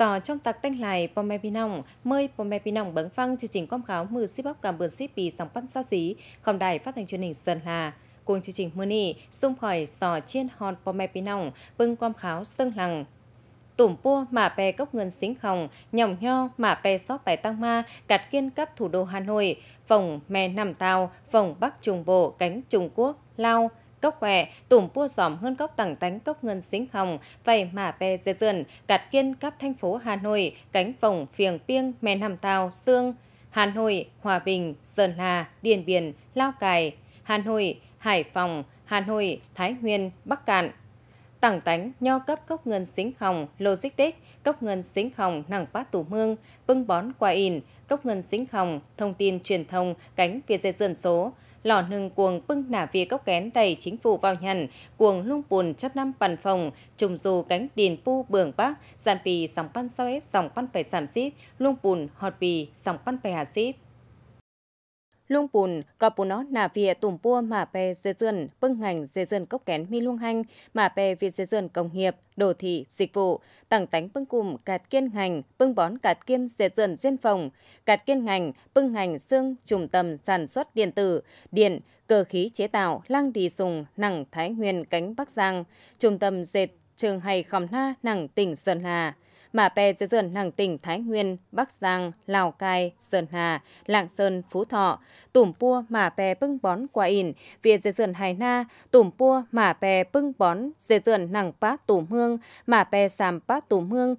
Sở trong tạc tanh lại Pome Pinong, mời Pome Pinong bấn phăng chương trình quảng cáo mười ship bóc cảm bơn ship vì sóng văn xa xí, không đài phát thanh truyền hình Sơn Hà. Cùng chương trình mưa nì, xung khỏi sò chiên hòn Pome Pinong, bưng quảng cáo Sơn Lằng. Tủm pua mà pè cốc ngân xính hồng, nhỏng nho mà pè xóp bài tăng ma, cạt kiên cấp thủ đô Hà Nội, phòng mè nằm tàu, phòng Bắc trùng Bộ, cánh trùng Quốc, Lao, cốc khỏe, tùm bua giòm hơn cốc tẳng tánh cốc ngân xính hồng, vầy mà bè dê dườn, cạt kiên cắp thành phố Hà Nội, cánh vòng phiền piêng, men hàm tàu, xương, Hà Nội, Hòa Bình, Sơn La, Điền Biên, Lao Cài, Hà Nội, Hải Phòng, Hà Nội, Thái Nguyên, Bắc Cạn. Tảng tánh, nho cấp cốc ngân xính hồng, logistics, cốc ngân xính hồng, nẳng bát tủ mương, bưng bón quả in, cốc ngân xính hồng, thông tin truyền thông, cánh việt dệt dân số, lỏ nừng cuồng bưng nả vì cốc kén đầy chính phủ vào nhằn, cuồng lung buồn chấp năm bàn phòng, trùng dù cánh điền pu bường bác giàn pì sòng pan sao ép sòng pan phải sảm xíp, lung buồn họt pì sòng pan phải hà xíp lung bùn, có bù nó nà vìa tùm bua mà bè dê dươn, bưng ngành dê dươn cốc kén mi luông hanh, mà bè vì dê dươn công nghiệp, đồ thị, dịch vụ, tặng tánh bưng cùm cạt kiên ngành, bưng bón cạt kiên dê dươn diên phòng, cạt kiên ngành, bưng ngành xương trùng tầm sản xuất điện tử, điện, cơ khí chế tạo, lăng đi sùng, nặng thái nguyên cánh Bắc Giang, trùng tầm dệt trường hay khom na nặng tỉnh Sơn Hà mà pè dây dườn hàng tỉnh Thái Nguyên, Bắc Giang, Lào Cai, Sơn Hà, Lạng Sơn, Phú Thọ, tủm pua mà pè bưng bón qua in, vỉa dây dườn Hải Na, tủm pua mà pè bưng bón, dây dườn nàng pát tủm hương, mà pè sàm pát tủm hương,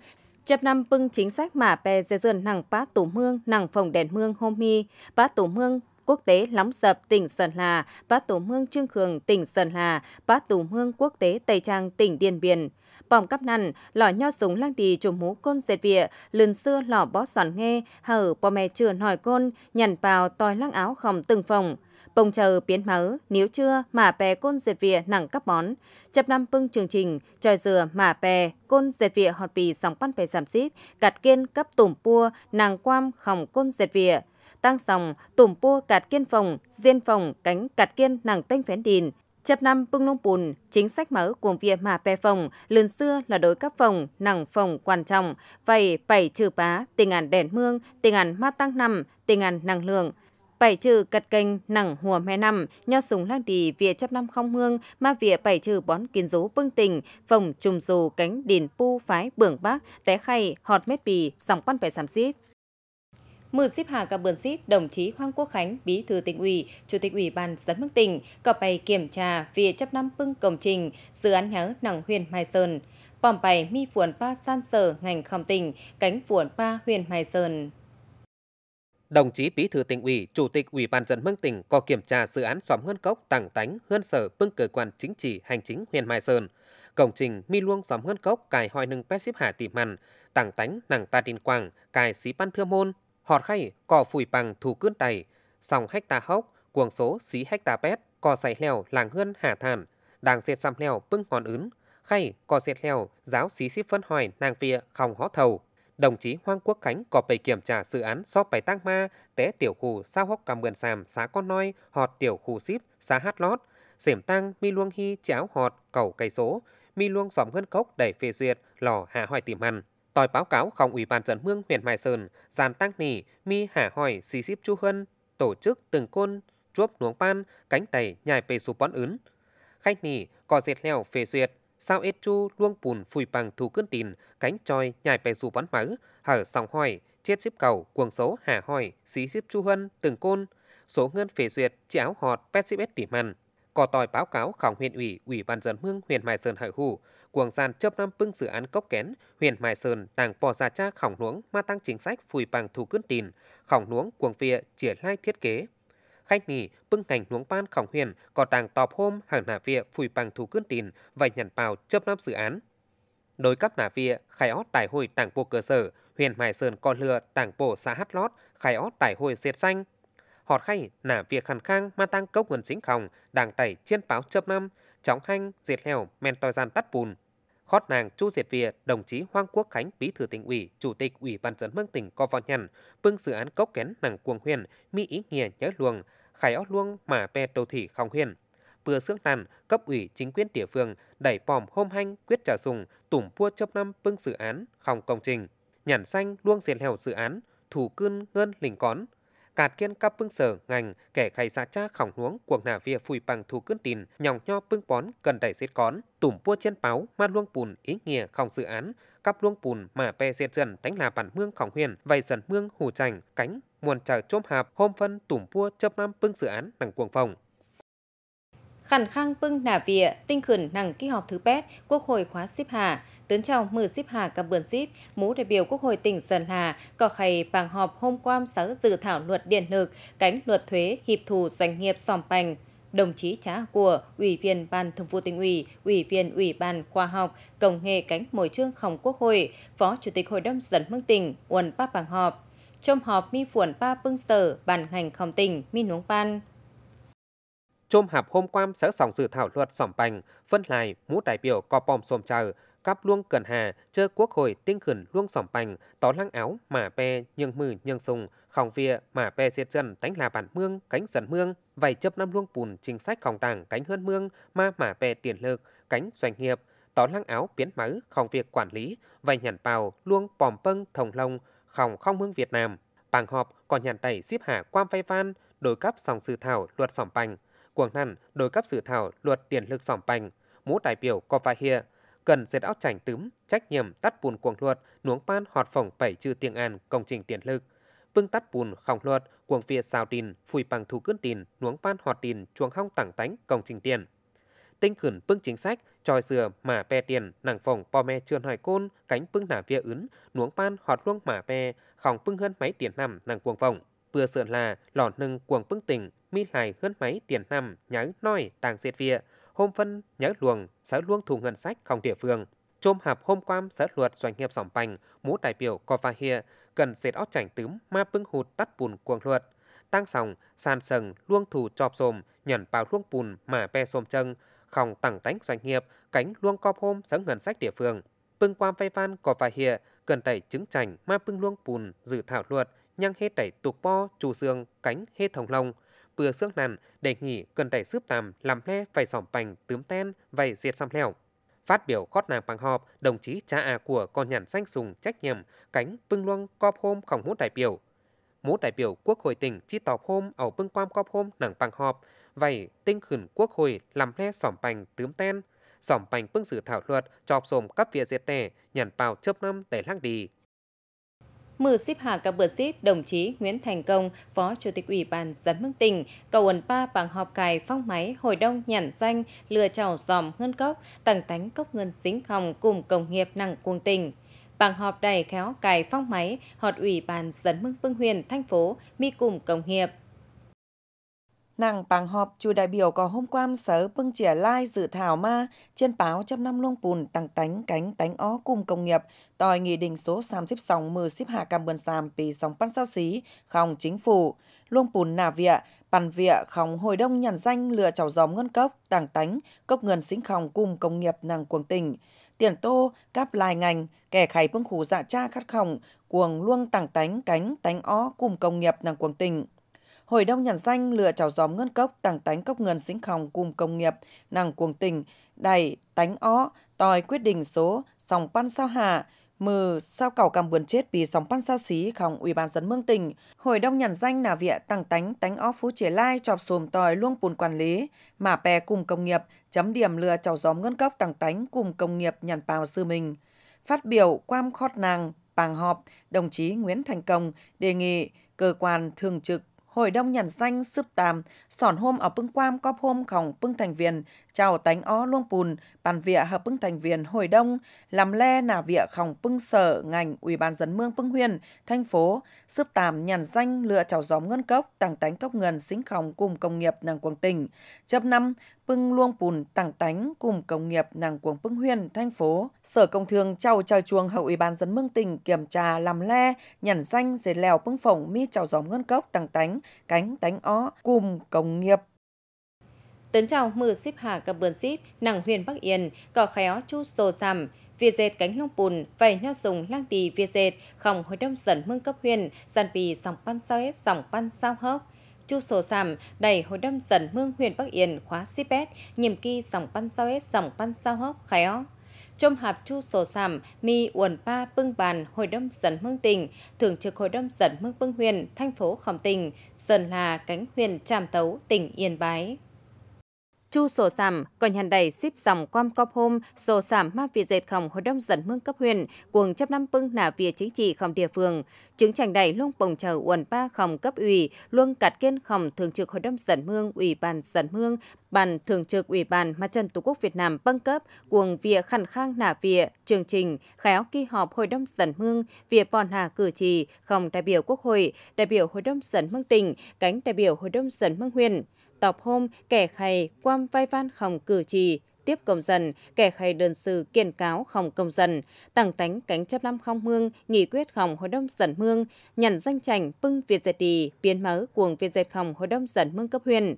Chấp năm bưng chính sách mà pè dê dườn nặng pát tủ hương nặng phòng đèn mương hôm mi, pát tủ mương quốc tế Lóng Sập, tỉnh Sơn La, Bát Tổ Mương Trương Khường, tỉnh Sơn La, Bát Tổ Mương quốc tế Tây Trang, tỉnh Điện Biên. Bỏng cắp năn, lò nho súng lang tì trùng mũ côn dệt vịa, Lần xưa lò bó sòn nghe, hở bò mè trường hỏi côn, nhằn vào tòi lăng áo khòng từng phòng bông chờ biến máu, nếu chưa mà bè côn dệt vịa nặng các món. Chập năm pưng chương trình, tròi dừa mà bè, côn dệt vịa họt bì sóng pan bè giảm xíp, gạt kiên cấp tùm pua, nàng quam khòng côn dệt vịa tăng sòng, tùm pua cạt kiên phòng, diên phòng, cánh cạt kiên nàng tênh phén đìn, Chập năm bưng lông bùn, chính sách mở cuồng việc mà pè phòng, lươn xưa là đối cấp phòng, nặng phòng quan trọng, vậy bảy trừ bá, tình ảnh đèn mương, tình ảnh ma tăng năm, tình ảnh năng lượng. Bảy trừ cật kênh nặng hùa mẹ năm, nho súng lang đi vỉa chấp năm không hương, ma vỉa bảy trừ bón kiến rú vương tình, phòng trùm dù cánh đìn pu phái bưởng bác, té khay, họt mét bì, sòng quan bè sàm xíp mừ xếp hạ các bườn xít đồng chí Hoàng Quốc Khánh, Bí thư tỉnh ủy, Chủ tịch ủy ban dân mức tỉnh, có bày kiểm tra về chấp năm bưng công trình, dự án nhớ nặng huyền Mai Sơn. Bòm bày mi phuồn pa san sở ngành khom tỉnh, cánh phuồn pa huyền Mai Sơn. Đồng chí Bí thư tỉnh ủy, Chủ tịch Ủy ban dân mức tỉnh có kiểm tra dự án xóm Ngân Cốc, Tảng Tánh, Hương Sở, Bưng Cơ quan Chính trị, Hành chính huyện Mai Sơn công trình mi luông xóm ngân cốc cài hoài nâng pet xếp hà tỉ mằn tảng tánh nàng ta tin quang cài xí ban thưa môn họt khay cò phủi bằng thù cướn tày sòng hách ta hốc cuồng số xí hách ta pét cò xài heo làng hươn hà thàn đàng xệt xăm heo bưng ngọn ứn khay cò xệt heo giáo xí xíp phân hoài nàng phịa không hó thầu đồng chí hoang Quốc Khánh cò phải kiểm tra dự án so bài tăng ma té tiểu khu sao hốc cầm gần sàm xá con noi họt tiểu khu xíp xá hát lót xỉm tăng mi luông hy cháo họt cầu cây số mi luông xóm hơn cốc đẩy phê duyệt lò hạ hoài tìm hằn Tòi báo cáo Phòng Ủy ban dân Mương huyện Mai Sơn, Giàn Tăng Nỉ, Mi Hà Hỏi, xì Xíp Chu Hân, tổ chức từng côn, chuốc nuống pan, cánh tẩy, nhài pê sụp bón ứng. Khách nỉ, có dệt leo phê duyệt, sao ít chu luông bùn phùi bằng thù cơn tìn, cánh tròi, nhài pê sụp bón máu, hở sòng hỏi, chết xíp cầu, cuồng số Hà Hỏi, xì Xíp Chu Hân, từng côn, số ngân phê duyệt, chỉ áo họt, pet xíp ít tỉ mằn. Có tòi báo cáo khảo huyện ủy, ủy ban dân Mương huyện Mai Sơn Hải hù quảng gian chấp năm pưng dự án cốc kén, huyện Mai Sơn tàng bỏ ra cha khỏng nuống ma tăng chính sách phùi bằng thu cướn tìn, khỏng nuống cuồng vịa chỉ lai thiết kế. Khách nghỉ pưng ngành nuống ban khỏng huyền có tàng tọp hôm hàng nạ vịa phùi bằng thu cướn tìn và nhận vào chấp năm dự án. Đối cấp nạ vịa khai ót tại hồi tàng bộ cơ sở, huyện Mai Sơn có lừa tàng bộ xã Hát Lót khai ót tại hồi diệt xanh họt khay nả việc khăn khang ma tăng cốc nguồn chính khòng đảng tẩy chiên báo chớp năm chóng hanh diệt heo men toi gian tắt bùn khót nàng Chu Diệt Việt, đồng chí Hoàng Quốc Khánh, bí thư tỉnh ủy, chủ tịch ủy ban dân mương tỉnh Co vào Nhằn, vương dự án cốc kén nàng cuồng huyền, mỹ ý nghĩa nhớ luồng, khải ót luông mà pe đô thị không huyền. vừa xước nàn, cấp ủy chính quyền địa phương đẩy bòm hôm hanh quyết trả sùng tủm pua chấp năm vương dự án, không công trình. Nhản xanh luông diệt hẻo dự án, thủ cương ngân lình cón, cạt kiên các phương sở ngành kẻ khay xa cha khỏng nuống cuồng nà via phùi bằng thu cướn tin nhòng nho pưng bón cần đẩy giết cón tủm pua trên báo mà luông bùn ý nghĩa không dự án cắp luông bùn mà pe xe dần tánh là bản mương khỏng huyền vầy dần mương hù chành cánh muôn chờ chôm hạp hôm phân tủm pua chớp năm pưng dự án bằng cuồng phòng khẳng khang pưng nà vịa tinh khẩn nằng kỳ họp thứ pet quốc hội khóa xếp hà Tấn chào mừng ship hà cảm bươn ship, mũ đại biểu Quốc hội tỉnh Sơn Hà có khay bàn họp hôm qua sáu dự thảo luật điện lực, cánh luật thuế hiệp thù doanh nghiệp sòm bành. Đồng chí Trá của Ủy viên Ban Thường vụ Tỉnh ủy, Ủy viên Ủy ban Khoa học, Công nghệ cánh môi trường phòng Quốc hội, Phó Chủ tịch Hội đồng dân mương tỉnh, Uẩn Bác bàn Họp. Trong họp mi phuẩn ba bưng sở, bàn ngành khổng tỉnh, mi nuống ban chôm họp hôm qua sở sòng dự thảo luật sòm bành, phân lại mũ đại biểu có bom xôm chờ, cắp luông cần hà chơ quốc hội tinh khẩn luông sỏm bành tó lăng áo mà pe nhường mừ nhường sùng khòng vía mà pe xiết chân tánh là bản mương cánh dần mương vài chấp năm luông bùn chính sách khòng tàng cánh hơn mương ma mà pe tiền lực cánh doanh nghiệp tó lăng áo biến máu khòng việc quản lý vài nhàn bào luông pòm pâng thồng lông khòng không mương việt nam bàng họp còn nhàn tẩy xếp hạ quam phai van đổi cấp sòng sự thảo luật sỏm bành cuồng nằn đổi cấp sự thảo luật tiền lực sỏm bành mũ đại biểu có vai hia cần dệt áo chảnh tím trách nhiệm tắt bùn cuồng luật, nuống pan họt phỏng bảy chữ tiền an công trình tiền lực. vương tắt bùn khổng luật, cuồng phía xào tin, phùi bằng thủ cướn tin, nuống pan họt tin, chuồng hong tảng tánh công trình tiền. Tinh khẩn vương chính sách, tròi dừa mà pe tiền, nàng phòng po me trườn hỏi côn, cánh vương nả vía ứng, nuống pan họt luông mà pe, khổng vương hơn máy tiền nằm nàng cuồng phòng. Vừa sườn là lò nâng cuồng vương tỉnh, mi lại hơn máy tiền nằm nhái noi tàng diệt vía hôm phân nhớ luồng sở luông thù ngân sách không địa phương chôm hạp hôm qua sở luật doanh nghiệp sòng bành mũ đại biểu co pha hia cần dệt ót chảnh tím ma bưng hụt tắt bùn cuồng luật tăng sòng sàn sừng luông thù chọp xồm nhận bao luông bùn mà pe xồm chân khòng tẳng tánh doanh nghiệp cánh luông co hôm sở ngân sách địa phương bưng quam vay van co pha hia cần tẩy chứng chảnh ma bưng luông bùn dự thảo luật nhăng hết tẩy tục po trù xương cánh hết thòng lông vừa xước nàn, đề nghị cần đẩy xướp tàm làm lê phải sỏm bành tướm ten vậy diệt xăm lèo. Phát biểu khót nàng bằng họp, đồng chí cha à của con nhàn xanh sùng trách nhiệm cánh bưng luông cọp hôm khổng hút đại biểu. Mũ đại biểu quốc hội tỉnh chi tọp hôm ở bưng quam cọp hôm nàng bằng họp, vậy tinh khẩn quốc hội làm lê sỏm bành tướm ten, sỏm bành bưng sự thảo luật chọp xồm cấp việc diệt tẻ, nhàn bào chớp năm để lăng đi mở xếp hàng các bữa xếp đồng chí Nguyễn Thành Công, Phó Chủ tịch Ủy ban Dân Mương tỉnh, cầu ẩn ba bằng họp cài phong máy hồi đông nhản danh, lừa chào dòm ngân cốc, tầng tánh cốc ngân xính hồng cùng công nghiệp nặng cuồng tỉnh bằng họp đầy khéo cài phong máy họp ủy ban dân mương phương huyền thành phố mi cùng công nghiệp Nàng bảng họp chủ đại biểu có hôm qua sớ bưng chỉa lai dự thảo ma trên báo trăm năm luông bùn tăng tánh cánh tánh ó cùng công nghiệp tòi nghị định số sóng mười xếp hạ cam bơn xàm pì sóng bắn sao xí không chính phủ luông bùn nà vịa bàn vịa khóng hồi đông nhàn danh lựa chảo gióm ngân cốc tàng tánh cốc ngân xính khòng cùng công nghiệp nàng cuồng tỉnh tiền tô cáp lai ngành kẻ khay bưng khủ dạ cha khát khòng cuồng luông tàng tánh cánh tánh ó cùng công nghiệp nàng cuồng tỉnh Hội đông nhận danh lựa cháu gióm ngân cốc tàng tánh cốc ngân xính khòng cùng công nghiệp, nàng cuồng tình, đầy tánh ó, tòi quyết định số, sòng pan sao hạ, mừ sao cầu cầm buồn chết vì sóng pan sao xí khòng ủy ban dân mương tình hội đông nhận danh là vịa tăng tánh tánh ó phú chế lai chọp xùm tòi luông bùn quản lý mà pè cùng công nghiệp chấm điểm lừa cháu gióm ngân cốc tăng tánh cùng công nghiệp nhàn bào sư mình phát biểu quam khót nàng pàng họp đồng chí nguyễn thành công đề nghị cơ quan thường trực hội đông nhận danh sướp tàm, sòn hôm ở bưng quam có hôm khổng bưng thành viên chào tánh ó luông pùn, bàn vịa hợp bưng thành viên hội đông, làm le nà vịa khổng bưng sở, ngành, ủy ban dân mương bưng huyền, thành phố, sướp tàm nhận danh lựa chào gióm ngân cốc, tàng tánh cốc ngân xính khổng cùng công nghiệp nàng quang tỉnh. Chấp năm, bưng luông pùn tảng tánh cùng công nghiệp nàng cuồng pưng huyền thành phố sở công thương trao trời chuông hậu ủy ban dân mương tỉnh kiểm tra làm le nhản danh dệt lèo pưng phỏng mi chào gióm ngân cốc tảng tánh cánh tánh ó cùng công nghiệp Tấn chào mưa ship hạ cặp bờn ship nàng huyền Bắc Yên cỏ khéo chu sồ sàm Việt dệt cánh lông bùn vầy nho sùng lang tỳ Việt dệt không hồi đông dần mương cấp huyền dàn bì sòng pan sao hết sòng pan sao hốc Chu Sổ Sàm đẩy hồi đâm dần mương huyện Bắc Yên khóa Sipet, nhiệm kỳ sòng pan sao hết sòng pan sao hóc ó Trong hạp chu sổ sảm, mi uẩn pa bưng bàn hội đâm dần mương tỉnh, thường trực hội đâm dần mương bưng huyền, thành phố khẩm tình sơn là cánh huyền tràm tấu, tỉnh Yên Bái chu sổ sảm, còn nhàn đầy xếp dòng quam cọp hôm, sổ sảm ma việt dệt khổng hội đông dẫn mương cấp huyện, cuồng chấp năm bưng nả vía chính trị khổng địa phương. Chứng trành đầy luôn bồng chờ uẩn ba khổng cấp ủy, luôn cạt kiên khổng thường trực hội đông dẫn mương, ủy ban dẫn mương, ban thường trực ủy ban mặt trận tổ quốc Việt Nam băng cấp, cuồng vía khẩn khang nả vía, chương trình, khéo kỳ họp hội đông dẫn mương, vía bòn hà cử trì, khổng đại biểu quốc hội, đại biểu hội đông dẫn mương tỉnh, cánh đại biểu hội đông dẫn mương huyện tập hôm kẻ khày quam vai văn khổng cử trì tiếp công dân, kẻ khai đơn sư kiện cáo khổng công dân, tặng tánh cánh chấp năm không mương, nghị quyết khổng hội đông dần mương, nhận danh chảnh pưng Việt dệt đi, biến mở cuồng Việt dệt khổng hội đông dần mương cấp huyền.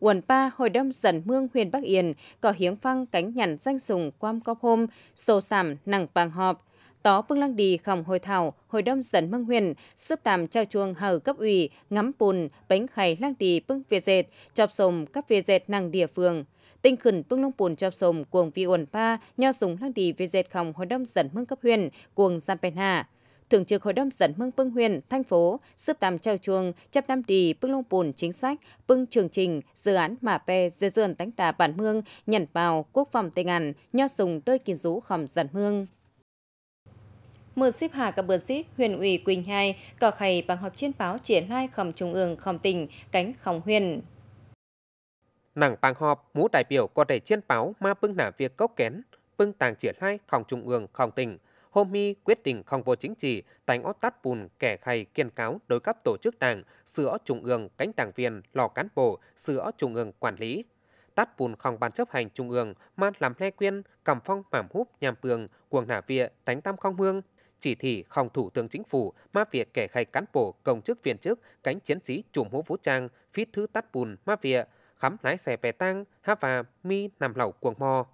Quần pa hội đông dần mương huyền Bắc Yên, có hiếng phăng cánh nhằn danh sùng quam cấp hôm, sổ sảm nặng bằng họp, tó bưng lăng đi khổng hồi thảo, hồi đông dần măng huyền, sướp tạm trao chuông hờ cấp ủy, ngắm bùn, bánh khay lăng đi bưng về dệt, chọp sồm các về dệt năng địa phương. Tinh khẩn bưng long bùn chọp sồm cuồng vi uẩn pa, nho súng lăng đi về dệt khổng hồi đông dần măng cấp huyền, cuồng gian bèn hà Thường trực Hội đông dẫn mương pưng Huyền, thành phố, sớp tạm trao chuông, chấp năm đi pưng Long Bùn chính sách, pưng Trường Trình, dự án mà pe dê dườn tánh đà bản mương, nhận vào quốc phòng tây ngàn, nho sùng đôi kỳ rú khẩm dẫn mương mưa xếp hà các bờ xít huyền ủy Quỳnh Hai có khay bằng họp trên báo triển lai khẩm trung ương khẩm tỉnh cánh khổng huyền. Nàng bằng họp mũ đại biểu có thể trên báo ma bưng nả việc cốc kén, bưng tàng triển lai khổng trung ương khổng tỉnh. Hôm mi quyết định không vô chính trị, tánh ót tắt bùn kẻ khay kiên cáo đối cấp tổ chức đảng, sửa trung ương cánh đảng viên, lò cán bộ, sửa trung ương quản lý, tắt bùn không ban chấp hành trung ương man làm le quyên cầm phong mảm húp nhàm pường cuồng nả vịa tánh tam không hương chỉ thị phòng Thủ tướng Chính phủ ma việc kẻ khai cán bộ, công chức viên chức, cánh chiến sĩ chùm mũ vũ trang, phít thứ tắt bùn ma việc, khám lái xe bè tăng, há và mi nằm lẩu cuồng mò.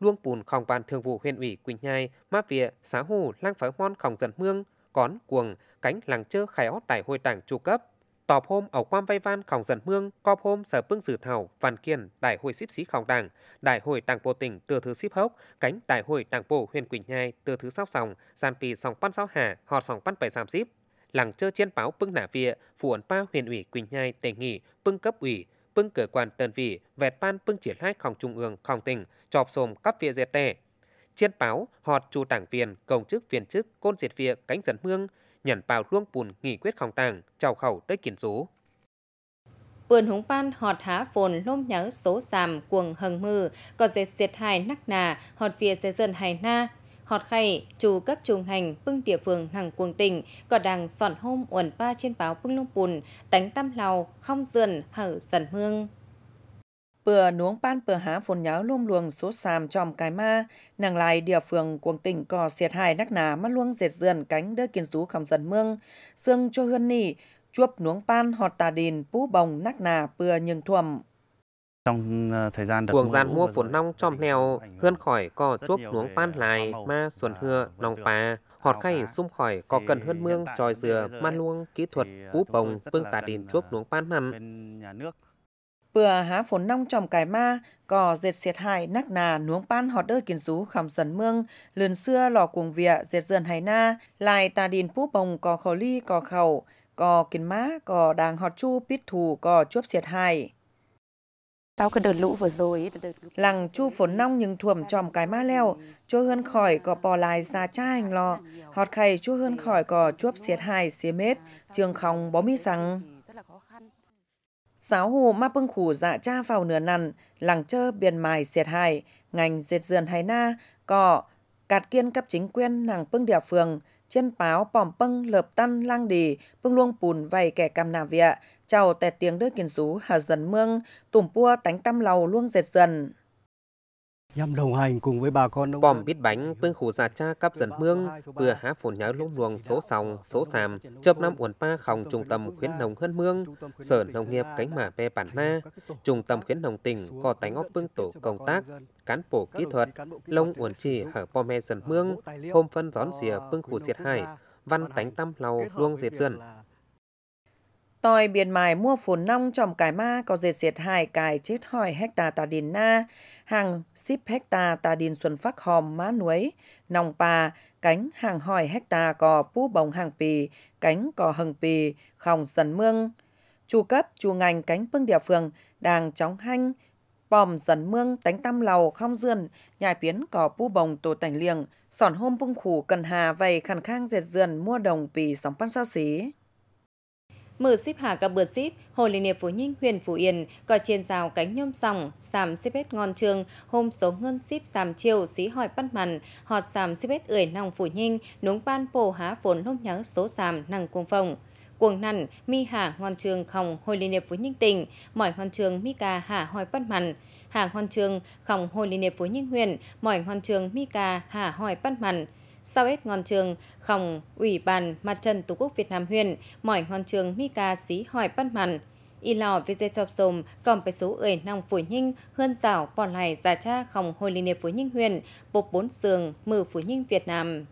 Luông bùn phòng ban thường vụ huyện ủy Quỳnh Nhai, ma việc, xá hồ, lang phái hon khòng dần mương, cón cuồng, cánh làng chơ khai ót đại hội đảng tru cấp, tọp hôm ở quam vay van khổng dần mương cọp hôm sở bưng dự thảo văn kiện đại hội xíp xí khổng đảng đại hội đảng bộ tỉnh từ thứ xíp hốc cánh đại hội đảng bộ huyện quỳnh nhai từ thứ sáu sòng gian pì sòng pan sáu hà họt sòng pan bảy giam xíp làng chơ chiến báo bưng nả vịa phủ ẩn ba huyện ủy quỳnh nhai đề nghị bưng cấp ủy bưng cơ quan đơn vị vẹt ban bưng triển khai khổng trung ương khổng tỉnh chọp xồm cấp vịa dẹt tè chiến báo họt chủ đảng viên công chức viên chức côn diệt vịa cánh dần mương nhằm vào luông bùn nghị quyết không tàng, trào khẩu tới kiến số. Vườn húng pan họt há phồn lôm nhớ số giảm cuồng hầng mư, có dệt diệt hài nắc nà, họt phía dê dần hài na, họt khay chủ cấp trùng hành bưng địa phương hàng cuồng tỉnh có đàng sòn hôm uẩn ba trên báo bưng lông bùn tánh tam lào không dườn hở dần hương bữa nuống ban bữa há phồn nháo luông luồng số sàm tròm cái ma, nàng lại địa phương cuồng tỉnh có siệt hại nắc nà mắt luông dệt dườn cánh đưa kiến rú khẩm dần mương, xương cho hươn nỉ, chuốc nuống pan họt tà đìn bú bồng nắc nà bừa nhưng thuầm trong ờ, thời gian đợt cuồng gian mua phồn nong chom neo hơn khỏi có chuốc nuống pan lại ma xuân hưa nòng pa họt khay xung khỏi có cần hơn mương tròi dừa man luông kỹ thuật bú ờ, bồng phương tà đìn ờ, chuốc nuống pan hẳn bừa há phốn nong tròm cải ma, cò dệt xiết hại nắc nà nuống pan họt đơ kiến rú khẩm dần mương, lườn xưa lò cuồng vịa dệt dườn hải na, lại tà đìn phú bồng cò khẩu ly cò khẩu, cò kiến má, cò đàng họt chu pít thù cò chuốc xiết hại. Sau cái đợt lũ vừa rồi lằng chu phốn nong nhưng thuầm tròm cái ma leo, chua hơn khỏi cò bò lại ra cha hành lò, họt khay chua hơn khỏi cò chuốc xiết hại xế mết, trường khòng bó mi sắng. Sáu hồ ma bưng khủ dạ cha vào nửa nằn, làng chơ biển mài xiệt hại, ngành diệt dườn hay na, cọ, cạt kiên cấp chính quyền nàng bưng địa phường, trên báo bòm bưng lợp tân lang đì, bưng luông bùn vầy kẻ cam nà vịa, chào tẹt tiếng đưa kiến rú hà dần mương, tùm pua tánh tâm lầu luông diệt dần nhằm đồng hành cùng với bà con nông Bòm biết bánh bên khu già cha cấp dần mương vừa há phồn nhớ lúc luồng số sòng số sàm chớp năm uẩn pa khòng trung tâm khuyến nông hơn mương sở nông nghiệp cánh mả bè bản na trung tâm khuyến nông tỉnh có tánh óc bưng tổ công tác cán bộ kỹ thuật lông uẩn chỉ ở bò mè dần mương hôm phân gión xìa bưng khu diệt hải văn tánh tâm lau luông diệt dân Tòi biển mài mua phồn nong trồng cải ma có dệt diệt hài cài chết hỏi hecta tà đình na, hàng ship hecta tà đình xuân phát hòm má nuối, nòng pà, cánh hàng hỏi hecta cò pú bồng hàng pì, cánh cò hầng pì, khòng dần mương. Chu cấp, chu ngành cánh pưng địa phường đàng chóng hanh, bòm dần mương tánh tam lầu không dườn nhài biến cỏ pu bồng tổ tảnh liềng sòn hôm bung khủ cần hà vầy khăn khang dệt dườn mua đồng pì sóng pan sao xí mở ship hạ các bữa ship Hồ Liên Hiệp Phú Ninh, huyện Phú Yên, có trên rào cánh nhôm sòng, sàm ship hết ngon trường, hôm số ngân ship sàm chiều, xí hỏi bắt mặn, họt sàm ship hết ưỡi nòng Phú Ninh, núng ban bồ há phốn lông nhớ số sàm nằng cung phòng cuồng nằn mi hà ngon trường khòng hồi liên hiệp với ninh tỉnh mỏi ngon trường mi cà hà hỏi bắt mặn hà ngon trường khòng hồi liên hiệp với ninh huyện mỏi ngon trường mi cà hà hỏi bắt mặn sau hết ngọn trường khổng ủy bàn mặt trận tổ quốc Việt Nam Huyền mỏi ngọn trường Mika xí hỏi bắt mặn y lò vi dây chọc sồm còn phải số ởi nong Phủ nhinh hơn rảo bỏ lại giả cha khổng hồi liên hiệp Phủ nhinh Huyền bộp bốn sường mử Phủ nhinh Việt Nam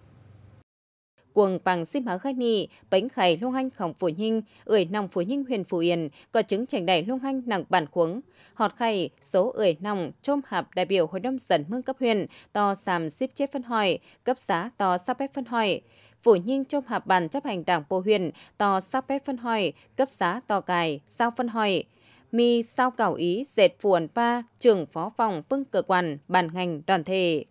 cuồng bằng xi máu khai nị, bánh khải lung hanh khổng phủ nhinh, ưỡi nòng phủ nhinh huyền phủ yên, có chứng trình đầy lung hanh nặng bản khuống. Họt khải, số ưỡi nòng, trôm hạp đại biểu hội đồng dẫn mương cấp huyện, to sàm xếp chết phân hỏi, cấp giá to sắp ép phân hỏi. Phủ nhinh trong hạp bàn chấp hành đảng bộ huyện, to sắp ép phân hỏi, cấp giá to cài, sao phân hỏi. Mi sao cảo ý dệt phuồn pa, trưởng phó phòng pưng cơ quan, bàn ngành, đoàn thể.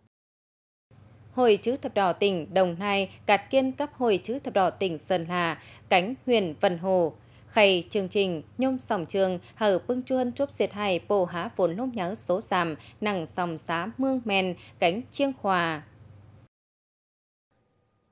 Hội Chữ Thập Đỏ tỉnh Đồng Nai cạt kiên cấp Hội Chữ Thập Đỏ tỉnh Sơn La, cánh huyền Vân Hồ. Khay chương trình nhôm sòng trường hở bưng chuân chốt diệt hài bồ há vốn lôm nhớ số sàm nặng sòng xá mương men cánh chiêng khòa.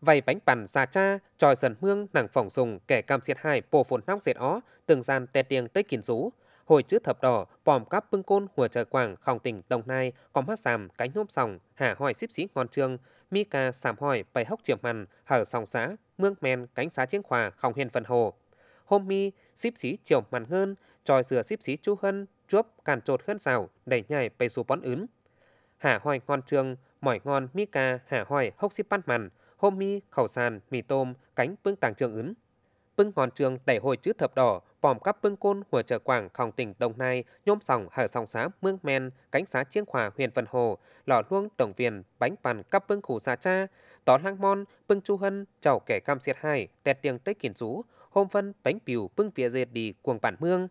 Vầy bánh bản xa cha, tròi sần mương nàng phỏng sùng kẻ cam diệt hài bồ phồn hóc diệt ó, từng gian tè tiếng tới kín rú, hội chữ thập đỏ pòm cắp bưng côn hùa trời quảng khòng tỉnh đồng nai có mắt sàm cánh hôm sòng hả hỏi xíp xí ngon trương mi ca sàm hỏi bày hốc chiểm hằn hở sòng xã mương men cánh xá chiến khỏa khòng hiền phần hồ hôm mi xíp xí chiều mặn hơn tròi sửa xíp xí chú hân chuốc càn trột hơn xào đẩy nhảy bày xù bón ứng hả hỏi ngon trương mỏi ngon mi ca hả hỏi hốc xíp bắt mặn hôm mi khẩu sàn mì tôm cánh bưng tàng trường ứng bưng ngon trường đẩy hồi chữ thập đỏ bòm cắp bưng côn hùa chợ quảng khòng tỉnh Đồng Nai, nhôm sòng hở sòng xá mương men, cánh xá chiêng khỏa huyện Vân Hồ, lò luông đồng viền, bánh bàn cắp bưng khủ xa cha, tó lang mon, bưng chu hân, chầu kẻ cam siệt hai, tẹt tiền tết kiển rú, hôm phân bánh biểu bưng phía dệt đi cuồng bản mương.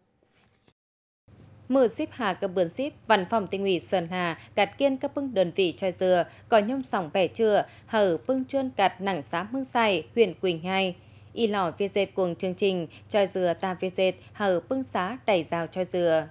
Mở ship Hà Cầm Bươn ship, Văn phòng tỉnh ủy Sơn Hà, gạt kiên các bưng đơn vị cho dừa, có nhôm sòng bẻ trưa, hở bưng chuyên gạt nặng xá mương xài, huyện Quỳnh hai y lỏ viết dệt cuồng chương trình cho dừa ta viết dệt hở bưng xá đẩy rào cho dừa.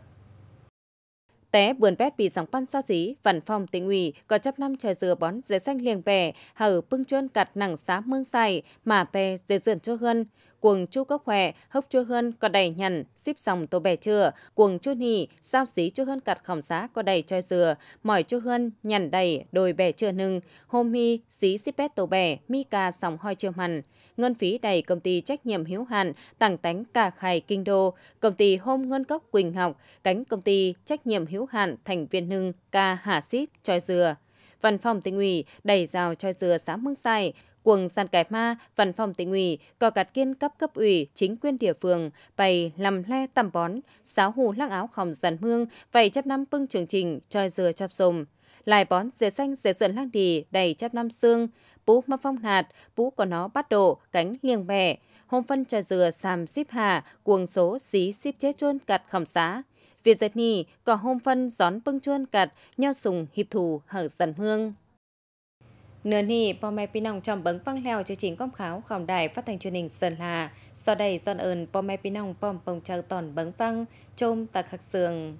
Té buồn bét bị sóng pan xa xí, văn phòng tỉnh ủy có chấp năm trời dừa bón dế xanh liền bè, hở bưng chuôn cặt nặng xá mương xài, mà pè dế dườn cho hơn cuồng chu cấp khỏe, hốc chua hơn có đầy nhằn, xíp sòng tô bè chưa, cuồng chua nì, sao xí chua hơn cặt khổng xá có đầy choi dừa, mỏi chua hơn nhằn đầy, đồi bè chưa nưng, hôm mi, xí xíp bét tô bè, mi cà sòng hoi chưa mằn. Ngân phí đầy công ty trách nhiệm hiếu hạn, tặng tánh cà khải kinh đô, công ty hôm ngân cốc Quỳnh học cánh công ty trách nhiệm hiếu hạn thành viên nưng, ca hà xíp, choi dừa. Văn phòng tỉnh ủy đẩy rào choi dừa xã Mương Sai, quần san cải ma, văn phòng tỉnh ủy, có cạt kiên cấp cấp ủy, chính quyền địa phương, bày làm le tầm bón, sáo hù lăng áo khổng dàn hương, vậy chấp năm pưng chương trình, choi dừa chập sồm. Lại bón dế xanh dế sườn lang đì, đầy chấp năm xương, bú mâm phong hạt, bú của nó bắt độ, cánh liêng bè hôm phân cho dừa xàm xíp hà, cuồng số xí xíp chế chuôn cạt khẩm xá. việc dệt Nì có hôm phân gión pưng chuôn cạt, nho sùng hiệp thù hở dần hương. Nửa nì, bò mẹ pin nòng trong bấn văng leo chương trình công kháo khỏng đài phát thanh truyền hình Sơn Hà. Sau đây, dân ơn bò mẹ pin nòng bòm bồng trao tòn bấn phăng chôm tạc khắc sường.